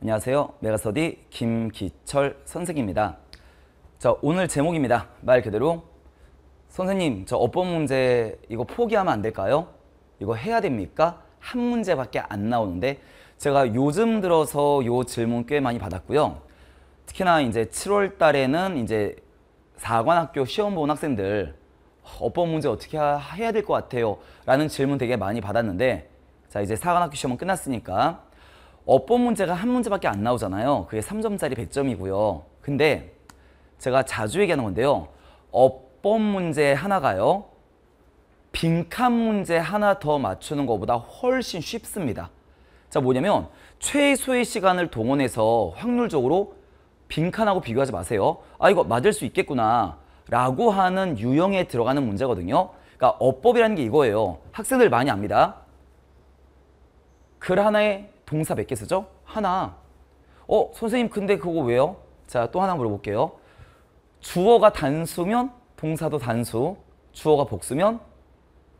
안녕하세요. 메가서디 김기철 선생입니다. 자, 오늘 제목입니다. 말 그대로 선생님, 저 어법 문제 이거 포기하면 안 될까요? 이거 해야 됩니까? 한 문제밖에 안 나오는데 제가 요즘 들어서 요 질문 꽤 많이 받았고요. 특히나 이제 7월 달에는 이제 사관학교 시험 본 학생들 어법 문제 어떻게 해야 될 것 같아요? 라는 질문 되게 많이 받았는데 자 이제 사관학교 시험은 끝났으니까 어법 문제가 한 문제밖에 안 나오잖아요. 그게 3점짜리 100점이고요. 근데 제가 자주 얘기하는 건데요. 어법 문제 하나가요. 빈칸 문제 하나 더 맞추는 것보다 훨씬 쉽습니다. 자 뭐냐면 최소의 시간을 동원해서 확률적으로 빈칸하고 비교하지 마세요. 아 이거 맞을 수 있겠구나 라고 하는 유형에 들어가는 문제거든요. 그러니까 어법이라는 게 이거예요. 학생들 많이 압니다. 글 하나에 동사 몇 개 쓰죠? 하나. 어, 선생님 근데 그거 왜요? 자, 또 하나 물어볼게요. 주어가 단수면 동사도 단수, 주어가 복수면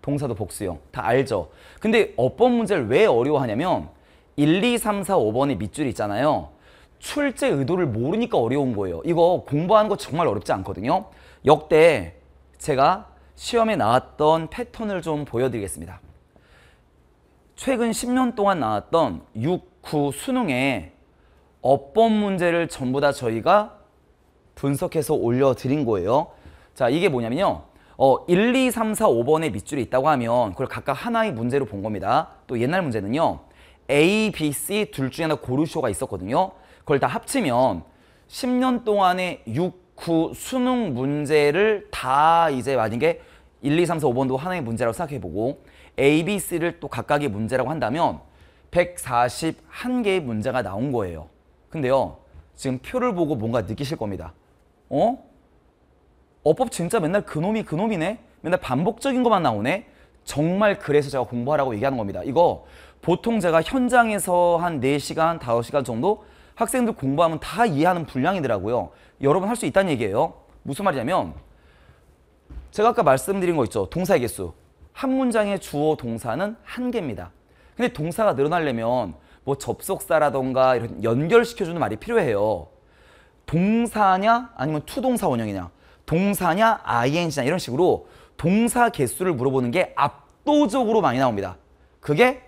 동사도 복수형. 다 알죠? 근데 어법 문제를 왜 어려워하냐면 1, 2, 3, 4, 5번의 밑줄이 있잖아요. 출제 의도를 모르니까 어려운 거예요. 이거 공부하는 거 정말 어렵지 않거든요. 역대 제가 시험에 나왔던 패턴을 좀 보여드리겠습니다. 최근 10년 동안 나왔던 6, 9 수능의 어법 문제를 전부 다 저희가 분석해서 올려드린 거예요. 자, 이게 뭐냐면요. 어, 1, 2, 3, 4, 5번의 밑줄이 있다고 하면 그걸 각각 하나의 문제로 본 겁니다. 또 옛날 문제는요. A, B, C 둘 중에 하나 고르쇼가 있었거든요. 그걸 다 합치면 10년 동안의 6, 9 수능 문제를 다 이제 만약에 1, 2, 3, 4, 5번도 하나의 문제라고 생각해보고 A, B, C를 또 각각의 문제라고 한다면 141개의 문제가 나온 거예요. 근데요. 지금 표를 보고 뭔가 느끼실 겁니다. 어? 어법 진짜 맨날 그놈이 그놈이네? 맨날 반복적인 것만 나오네? 정말 그래서 제가 공부하라고 얘기하는 겁니다. 이거 보통 제가 현장에서 한 4시간, 5시간 정도 학생들 공부하면 다 이해하는 분량이더라고요. 여러분 할 수 있다는 얘기예요. 무슨 말이냐면 제가 아까 말씀드린 거 있죠. 동사의 개수. 한 문장의 주어 동사는 한 개입니다. 근데 동사가 늘어나려면 뭐 접속사라던가 이런 연결시켜주는 말이 필요해요. 동사냐 아니면 투동사 원형이냐 동사냐 ing냐 이런 식으로 동사 개수를 물어보는 게 압도적으로 많이 나옵니다. 그게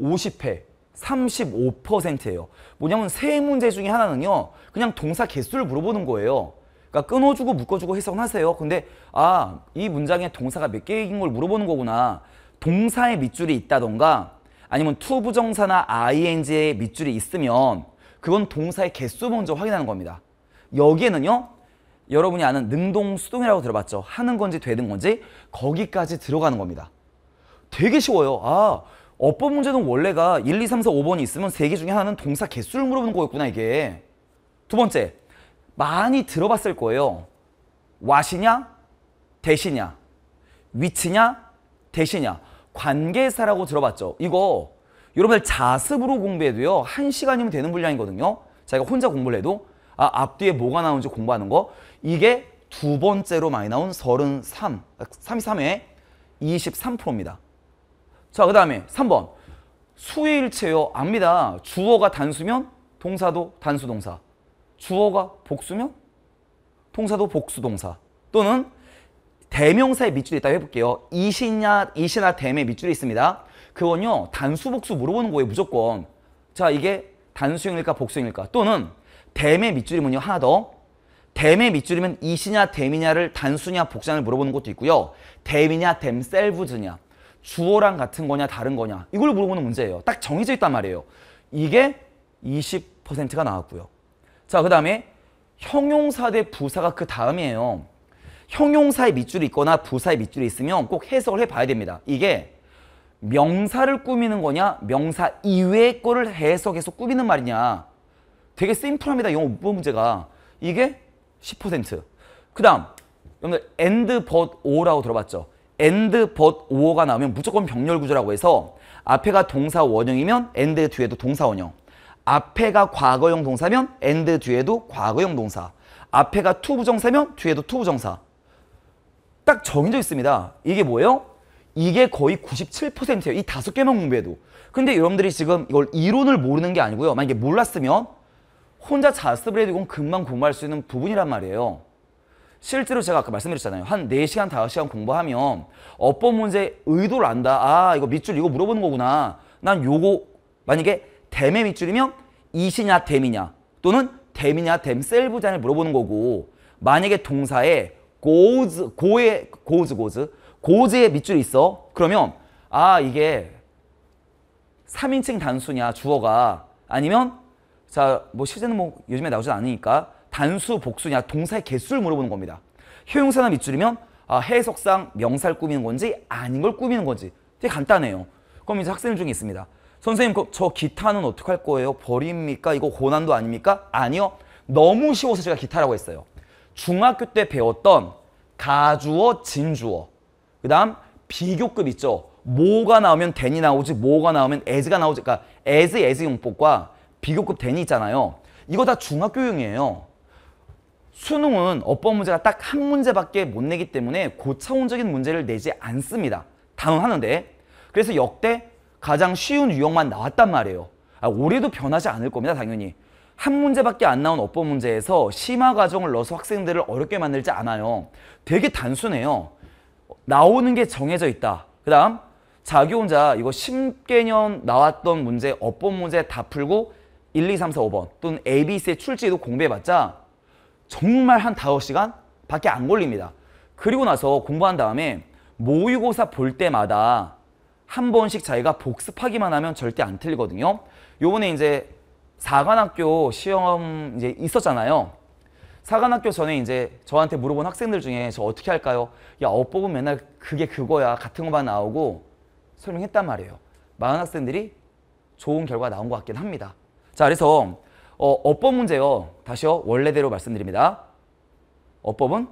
50회, 35%예요. 뭐냐면 세 문제 중에 하나는요. 그냥 동사 개수를 물어보는 거예요. 그러니까 끊어주고 묶어주고 해석하세요. 근데 아이 문장의 동사가 몇 개인 걸 물어보는 거구나. 동사의 밑줄이 있다던가 아니면 t 부정사나 ing의 밑줄이 있으면 그건 동사의 개수 먼저 확인하는 겁니다. 여기에는요. 여러분이 아는 능동, 수동이라고 들어봤죠. 하는 건지 되는 건지 거기까지 들어가는 겁니다. 되게 쉬워요. 아, 어법 문제는 원래가 1, 2, 3, 4, 5번이 있으면 세 개 중에 하나는 동사 개수를 물어보는 거였구나 이게. 두 번째, 많이 들어봤을 거예요. 왓이냐? 대시냐? 위치냐? 대시냐? 관계사라고 들어봤죠. 이거 여러분들 자습으로 공부해도요. 한시간이면 되는 분량이거든요. 자기가 혼자 공부를 해도 아, 앞뒤에 뭐가 나오는지 공부하는 거. 이게 두 번째로 많이 나온 33, 33의 23%입니다. 자, 그 다음에 3번. 수일체요. 압니다. 주어가 단수면 동사도 단수 동사. 주어가 복수면 통사도 복수동사 또는 대명사에 밑줄이 있다고 해볼게요. 이시냐, 이시나 댐에 밑줄이 있습니다. 그건요. 단수 복수 물어보는 거예요. 무조건. 자 이게 단수형일까 복수형일까 또는 댐에 밑줄이면요. 하나 더. 댐에 밑줄이면 이시냐 댐이냐를 단수냐 복수냐를 물어보는 것도 있고요. 댐이냐 댐 셀브즈냐 주어랑 같은 거냐 다른 거냐 이걸 물어보는 문제예요. 딱 정해져 있단 말이에요. 이게 20%가 나왔고요. 자, 그 다음에 형용사 대 부사가 그 다음이에요. 형용사의 밑줄이 있거나 부사의 밑줄이 있으면 꼭 해석을 해봐야 됩니다. 이게 명사를 꾸미는 거냐 명사 이외의 거를 해석해서 꾸미는 말이냐 되게 심플합니다. 영어 문제가. 이게 10%그 다음 여러분들 and but or라고 들어봤죠. and but or가 나오면 무조건 병렬 구조라고 해서 앞에가 동사 원형이면 and 뒤에도 동사 원형 앞에가 과거형 동사면 and 뒤에도 과거형 동사. 앞에가 to 부정사면 뒤에도 to 부정사. 딱 정해져 있습니다. 이게 뭐예요? 이게 거의 97%예요. 이 다섯 개만 공부해도. 근데 여러분들이 지금 이걸 이론을 모르는 게 아니고요. 만약에 몰랐으면 혼자 자습을 해도 이건 금방 공부할 수 있는 부분이란 말이에요. 실제로 제가 아까 말씀드렸잖아요. 한 4시간, 5시간 공부하면 어법 문제 의도를 안다. 아, 이거 밑줄 이거 물어보는 거구나. 난 요거 만약에 댐의 밑줄이면 이시냐 댐이냐 또는 댐이냐 댐셀브잔을 물어보는 거고 만약에 동사에 goes, go의, goes, goes, goes의 밑줄이 있어 그러면 아 이게 3인칭 단수냐 주어가 아니면 자 뭐 실제는 뭐 요즘에 나오지 않으니까 단수 복수냐 동사의 개수를 물어보는 겁니다 효용사나 밑줄이면 아, 해석상 명사를 꾸미는 건지 아닌 걸 꾸미는 건지 되게 간단해요 그럼 이제 학생 중에 있습니다 선생님 저 기타는 어떻게 할 거예요? 버립니까? 이거 고난도 아닙니까? 아니요. 너무 쉬워서 제가 기타라고 했어요. 중학교 때 배웠던 가주어, 진주어 그 다음 비교급 있죠. 모가 나오면 대니 나오지 모가 나오면 에즈가 나오지 그러니까 에즈 에즈 용법과 비교급 대니 있잖아요. 이거 다 중학교용이에요. 수능은 어법 문제가 딱 한 문제밖에 못 내기 때문에 고차원적인 문제를 내지 않습니다. 단언하는데 그래서 역대 가장 쉬운 유형만 나왔단 말이에요. 아, 올해도 변하지 않을 겁니다. 당연히. 한 문제밖에 안 나온 어법 문제에서 심화 과정을 넣어서 학생들을 어렵게 만들지 않아요. 되게 단순해요. 나오는 게 정해져 있다. 그 다음 자기 혼자 이거 10개년 나왔던 문제, 어법 문제 다 풀고 1, 2, 3, 4, 5번 또는 A, B, C의 출제도 공부해봤자 정말 한 5시간 밖에 안 걸립니다. 그리고 나서 공부한 다음에 모의고사 볼 때마다 한 번씩 자기가 복습하기만 하면 절대 안 틀리거든요. 요번에 이제 사관학교 시험 이제 있었잖아요. 사관학교 전에 이제 저한테 물어본 학생들 중에 저 어떻게 할까요? 야, 어법은 맨날 그게 그거야. 같은 것만 나오고 설명했단 말이에요. 많은 학생들이 좋은 결과 나온 것 같긴 합니다. 자, 그래서 어, 어법 문제요. 다시요. 원래대로 말씀드립니다. 어법은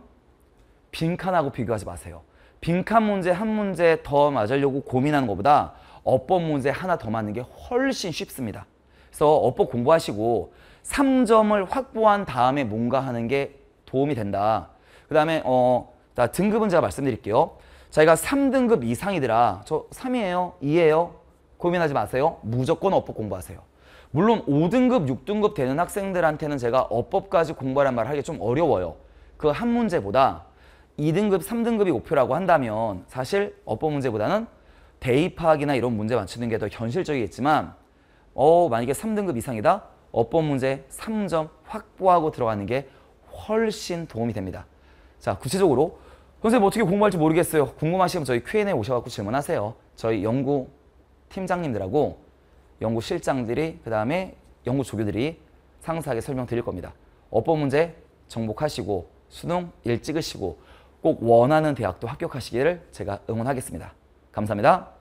빈칸하고 비교하지 마세요. 빈칸 문제 한 문제 더 맞으려고 고민하는 것보다 어법 문제 하나 더 맞는 게 훨씬 쉽습니다. 그래서 어법 공부하시고 3점을 확보한 다음에 뭔가 하는 게 도움이 된다. 그 다음에 어, 자, 등급은 제가 말씀드릴게요. 자기가 3등급 이상이더라. 저 3이에요? 2에요 고민하지 마세요. 무조건 어법 공부하세요. 물론 5등급, 6등급 되는 학생들한테는 제가 어법까지 공부하란 말을 하기 좀 어려워요. 그 한 문제보다 2등급, 3등급이 목표라고 한다면 사실 어법 문제보다는 대입 파악이나 이런 문제 맞추는 게 더 현실적이겠지만 어 만약에 3등급 이상이다? 어법 문제 3점 확보하고 들어가는 게 훨씬 도움이 됩니다. 자 구체적으로 선생님 어떻게 공부할지 모르겠어요. 궁금하시면 저희 Q&A 오셔갖고 질문하세요. 저희 연구 팀장님들하고 연구 실장들이 그 다음에 연구 조교들이 상세하게 설명드릴 겁니다. 어법 문제 정복하시고 수능 일 찍으시고 꼭 원하는 대학도 합격하시기를 제가 응원하겠습니다. 감사합니다.